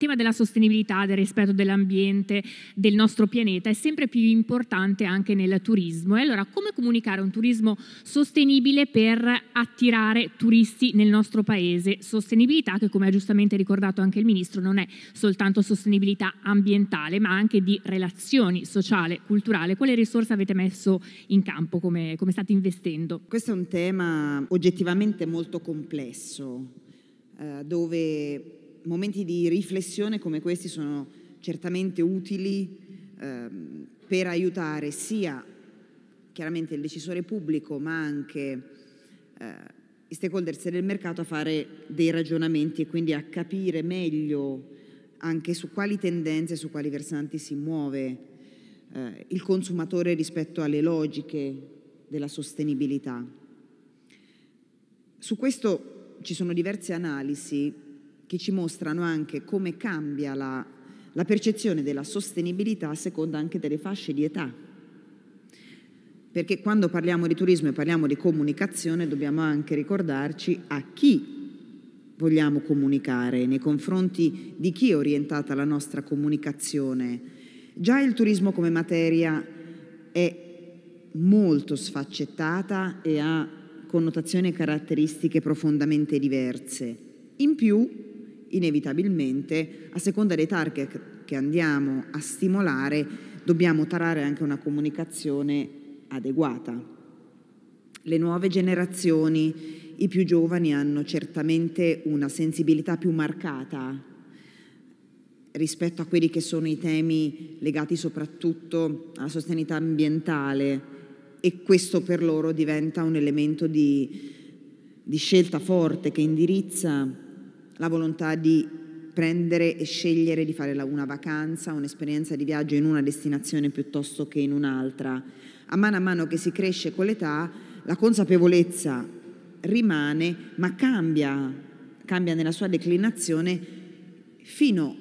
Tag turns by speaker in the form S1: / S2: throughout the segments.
S1: Il tema della sostenibilità, del rispetto dell'ambiente, del nostro pianeta è sempre più importante anche nel turismo. E allora come comunicare un turismo sostenibile per attirare turisti nel nostro paese? Sostenibilità che come ha giustamente ricordato anche il Ministro non è soltanto sostenibilità ambientale ma anche di relazioni sociale, culturale. Quale risorse avete messo in campo, come, come state investendo? Questo è un tema oggettivamente molto complesso eh, dove momenti di riflessione come questi sono certamente utili ehm, per aiutare sia chiaramente il decisore pubblico ma anche eh, i stakeholders del mercato a fare dei ragionamenti e quindi a capire meglio anche su quali tendenze, su quali versanti si muove eh, il consumatore rispetto alle logiche della sostenibilità. Su questo ci sono diverse analisi che ci mostrano anche come cambia la, la percezione della sostenibilità a seconda anche delle fasce di età. Perché quando parliamo di turismo e parliamo di comunicazione dobbiamo anche ricordarci a chi vogliamo comunicare, nei confronti di chi è orientata la nostra comunicazione. Già il turismo come materia è molto sfaccettata e ha connotazioni e caratteristiche profondamente diverse. In più, inevitabilmente, a seconda dei target che andiamo a stimolare, dobbiamo tarare anche una comunicazione adeguata. Le nuove generazioni, i più giovani hanno certamente una sensibilità più marcata rispetto a quelli che sono i temi legati soprattutto alla sostenibilità ambientale e questo per loro diventa un elemento di, di scelta forte che indirizza la volontà di prendere e scegliere di fare una vacanza, un'esperienza di viaggio in una destinazione piuttosto che in un'altra. A mano a mano che si cresce con l'età, la consapevolezza rimane, ma cambia, cambia nella sua declinazione fino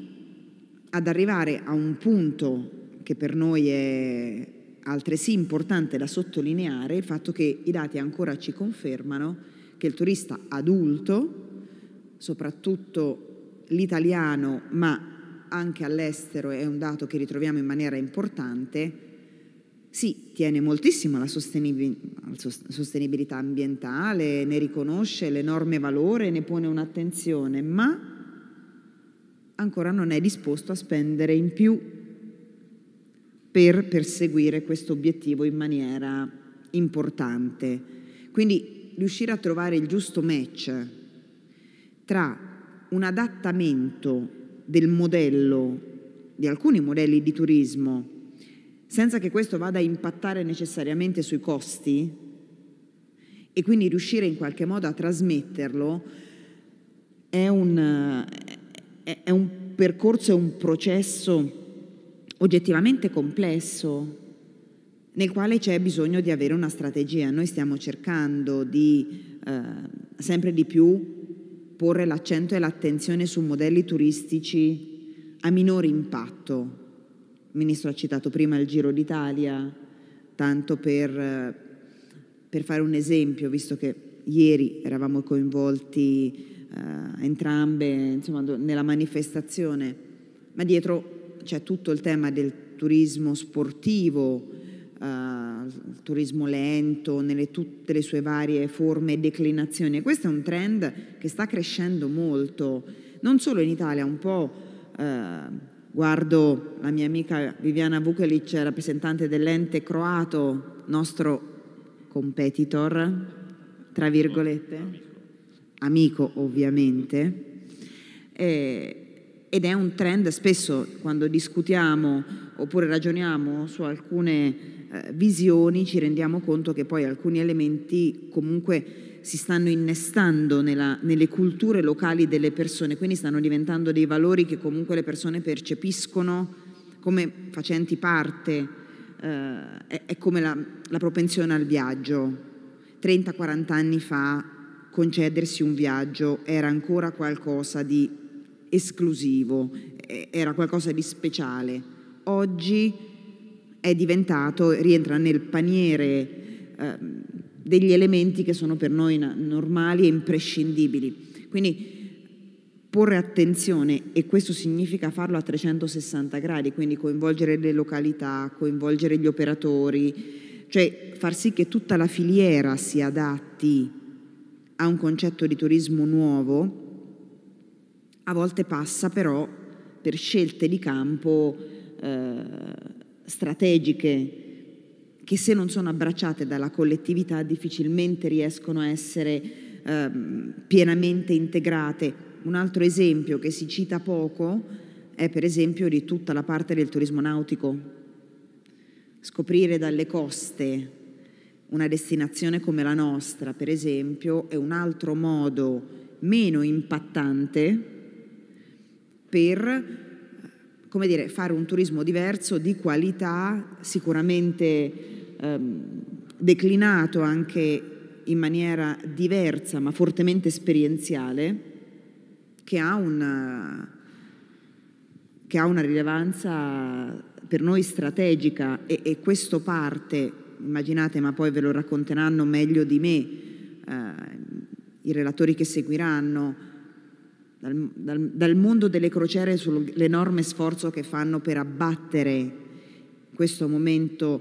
S1: ad arrivare a un punto che per noi è altresì importante da sottolineare, il fatto che i dati ancora ci confermano che il turista adulto soprattutto l'italiano, ma anche all'estero è un dato che ritroviamo in maniera importante, sì, tiene moltissimo alla sostenibilità ambientale, ne riconosce l'enorme valore, ne pone un'attenzione, ma ancora non è disposto a spendere in più per perseguire questo obiettivo in maniera importante. Quindi riuscire a trovare il giusto match tra un adattamento del modello, di alcuni modelli di turismo, senza che questo vada a impattare necessariamente sui costi e quindi riuscire in qualche modo a trasmetterlo, è un, è un percorso, è un processo oggettivamente complesso nel quale c'è bisogno di avere una strategia. Noi stiamo cercando di eh, sempre di più porre l'accento e l'attenzione su modelli turistici a minore impatto. Il Ministro ha citato prima il Giro d'Italia, tanto per, eh, per fare un esempio, visto che ieri eravamo coinvolti Uh, entrambe insomma, nella manifestazione, ma dietro c'è tutto il tema del turismo sportivo, uh, il turismo lento, nelle tutte le sue varie forme e declinazioni. questo è un trend che sta crescendo molto, non solo in Italia, un po'... Eh, guardo la mia amica Viviana Vukelic, rappresentante dell'ente croato, nostro competitor, tra virgolette, amico ovviamente, e ed è un trend spesso quando discutiamo oppure ragioniamo su alcune eh, visioni ci rendiamo conto che poi alcuni elementi comunque si stanno innestando nella, nelle culture locali delle persone, quindi stanno diventando dei valori che comunque le persone percepiscono come facenti parte, eh, è, è, come la, la propensione al viaggio. 30-40 anni fa concedersi un viaggio era ancora qualcosa di esclusivo, era qualcosa di speciale. Oggi è diventato, rientra nel paniere eh, degli elementi che sono per noi normali e imprescindibili. Quindi porre attenzione, e questo significa farlo a 360 gradi, quindi coinvolgere le località, coinvolgere gli operatori, cioè far sì che tutta la filiera si adatti a un concetto di turismo nuovo, a volte passa però per scelte di campo eh, strategiche che se non sono abbracciate dalla collettività difficilmente riescono a essere ehm, pienamente integrate. Un altro esempio che si cita poco è per esempio di tutta la parte del turismo nautico. Scoprire dalle coste una destinazione come la nostra, per esempio, è un altro modo meno impattante per come dire, fare un turismo diverso, di qualità, sicuramente ehm, declinato anche in maniera diversa ma fortemente esperienziale, che ha una, che ha una rilevanza per noi strategica e, e, questo parte, immaginate, ma poi ve lo racconteranno meglio di me eh, i relatori che seguiranno, dal, dal, dal mondo delle crociere sull'enorme sforzo che fanno per abbattere in questo momento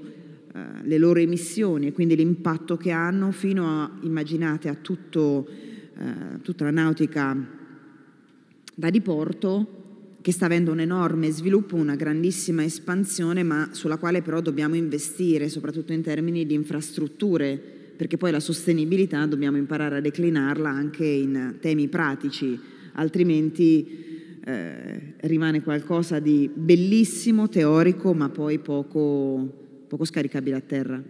S1: eh, le loro emissioni e quindi l'impatto che hanno fino a, immaginate, a tutto, eh, tutta la nautica da diporto che sta avendo un enorme sviluppo, una grandissima espansione, ma sulla quale però dobbiamo investire, soprattutto in termini di infrastrutture, perché poi la sostenibilità dobbiamo imparare a declinarla anche in temi pratici, altrimenti eh, rimane qualcosa di bellissimo, teorico, ma poi poco, poco scaricabile a terra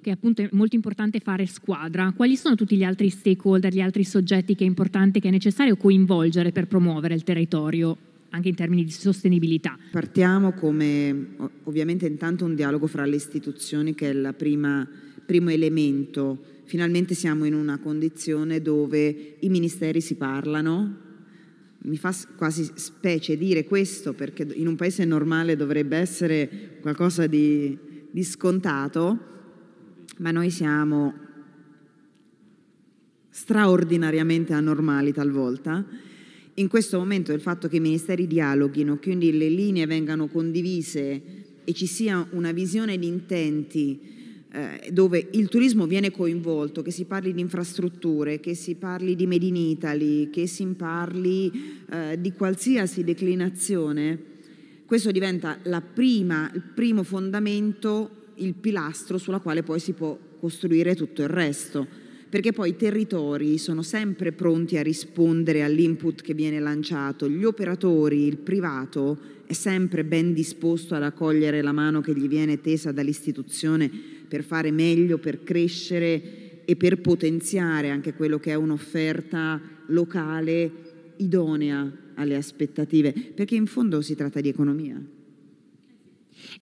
S1: che appunto è molto importante fare squadra. Quali sono tutti gli altri stakeholder, gli altri soggetti che è importante, che è necessario coinvolgere per promuovere il territorio? anche in termini di sostenibilità. Partiamo come ovviamente intanto un dialogo fra le istituzioni che è il primo elemento. Finalmente siamo in una condizione dove i ministeri si parlano, mi fa quasi specie dire questo perché in un paese normale dovrebbe essere qualcosa di, di scontato, ma noi siamo straordinariamente anormali talvolta. In questo momento il fatto che i ministeri dialoghino, quindi le linee vengano condivise e ci sia una visione di intenti, eh, dove il turismo viene coinvolto, che si parli di infrastrutture, che si parli di Made in Italy, che si parli eh, di qualsiasi declinazione, questo diventa prima, il primo fondamento, il pilastro sulla quale poi si può costruire tutto il resto perché poi i territori sono sempre pronti a rispondere all'input che viene lanciato, gli operatori, il privato è sempre ben disposto ad accogliere la mano che gli viene tesa dall'istituzione per fare meglio, per crescere e per potenziare anche quello che è un'offerta locale idonea alle aspettative, perché in fondo si tratta di economia.